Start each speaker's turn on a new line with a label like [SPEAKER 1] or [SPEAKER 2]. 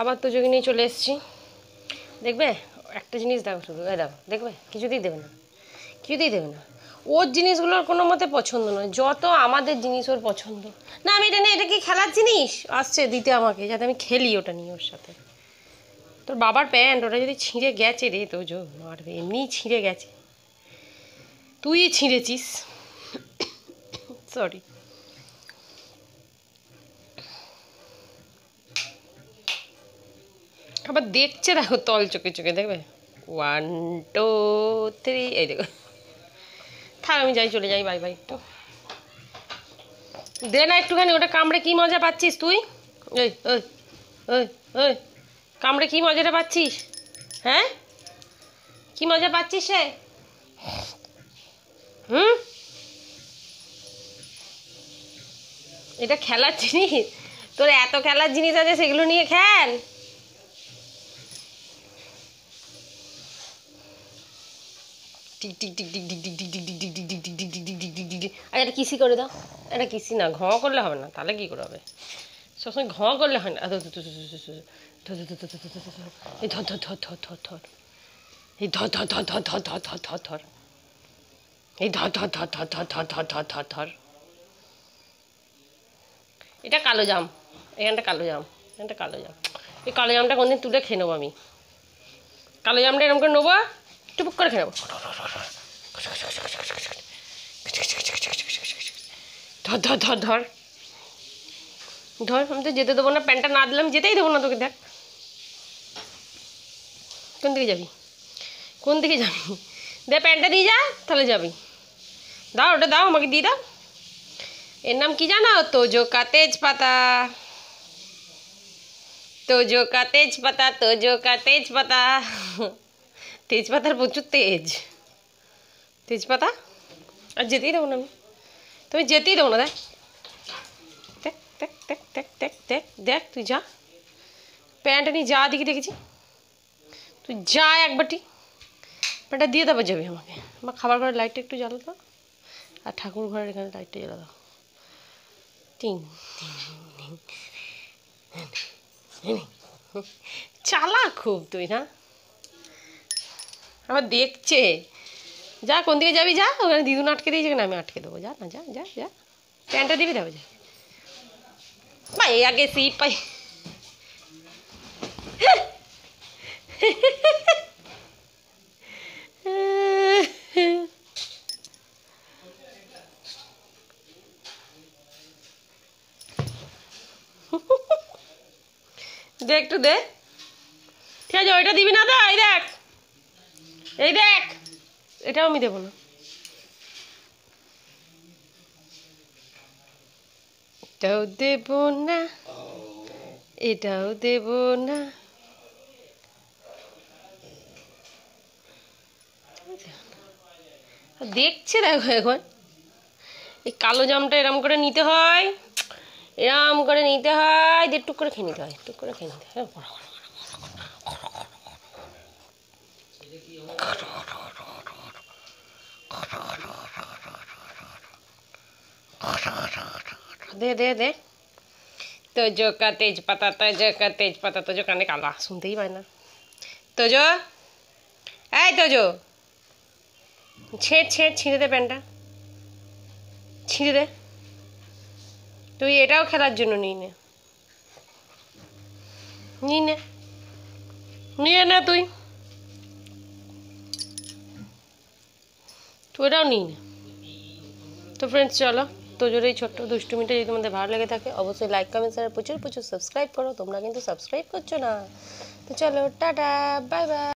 [SPEAKER 1] আবার তো যোগিনী চলে এসছি দেখবে একটা জিনিস দাও শুধু দাও দেখবে কিছুতেই দেবে না কিছুতেই দেবে না ওর জিনিসগুলোর কোনো মতে পছন্দ নয় যত আমাদের জিনিস ওর পছন্দ না আমি এটা নিয়ে এটা কি খেলার জিনিস আসছে দিতে আমাকে যাতে আমি খেলি ওটা নিয়ে ওর সাথে তোর বাবার প্যান্ট ওটা যদি ছিঁড়ে গেছে রে তো জো মারবে এমনিই ছিঁড়ে গেছে তুই ছিঁড়েছিস সরি আবার দেখছে দেখো তল চোখে চোখে দেখবে ওয়ান টু থ্রি এই দেখো থাক আমি যাই চলে যাই বাই বাই একটু দে না একটুখানি ওটা কামড়ে কি মজা পাচ্ছিস তুই ওই ওই ওই ওই কামড়ে কি মজাটা পাচ্ছিস হ্যাঁ কি মজা পাচ্ছিস সে হুম এটা খেলার জিনিস তোর এত খেলার জিনিস আছে সেগুলো নিয়ে খেল টিক টিক টিক টিক টিক আর একটা কিসি করে দাও একটা কিসি না ঘ করলে হবে না তাহলে কী করে হবে সবসময় ঘ করলে হয় না এই ধর ধর ধর ধর ধর ধর এই ধর ধর ধর ধর ধর ধর ধর ধর ধর এই ধর ধর ধর ধর ধর ধর ধর ধর ধর ধর এটা কালো জাম এখানটা কালো জাম এখানটা কালো জাম এই কালো জামটা কোনদিন তুলে খেয়ে নেবো আমি কালো জামটা এরকম করে নেবো টুপুক করে খেয়ে ধর ধর ধর ধর ধর আমি তো যেতে দেবো না প্যান্টটা না দিলাম যেতেই দেবো না তোকে দেখ কোন দিকে যাবি কোন দিকে যাবি দে প্যান্টটা দিয়ে যা তাহলে যাবি দাও ওটা দাও আমাকে দিয়ে দাও এর নাম কি জানো তোজোকা তেজপাতা তোজোকা তেজপাতা তোজোকা তেজপাতা तेजपातार प्रचुर तेज तेजपाता और जेती देव ना तुम्हें जेते ही देना देख देख देख तु जा पैंट नहीं जा दिखी देखे तु जा एक बटी पैंटा दिए देव जब हाँ खबर घर लाइट एक जाल दो ठाकुर घर लाइट जला दो चाला खूब तुना আমার দেখছে যা কোন দিকে যাবি যা ওখানে দিদুন আটকে দিয়েছে কিনা আমি আটকে দেবো যা না যা যা যা প্যান্টটা দিবি দেবো যা পাই আগে সিট পাই দেখ একটু দে ঠিক আছে ওইটা দিবি না দেখ এই দেখ এটাও আমি দেবো না এটাও দেব না এটাও দেব না দেখছে দেখো এখন এই কালো জামটা এরম করে নিতে হয় এরম করে নিতে হয় দেড় টুক করে খেয়ে নিতে হয় টুক করে খেয়ে নিতে হয় দে দে দে তোজো কা তেজপাতা তোজো কা তেজপাতা তোজো কানে কালা শুনতেই পায় না তোজ এই তোজো ছেঁট ছেঁট ছিঁড়ে দে প্যান্টটা ছিঁড়ে দে তুই এটাও খেলার জন্য নিই নে নিই নে নিয়ে নে তুই তো এটাও নিই না তো ফ্রেন্ডস চলো তোজোর এই ছোট্ট দুষ্টুমিটা যদি তোমাদের ভালো লেগে থাকে অবশ্যই লাইক কমেন্ট আর প্রচুর প্রচুর সাবস্ক্রাইব করো তোমরা কিন্তু সাবস্ক্রাইব করছো না তো চলো টাটা বাই বাই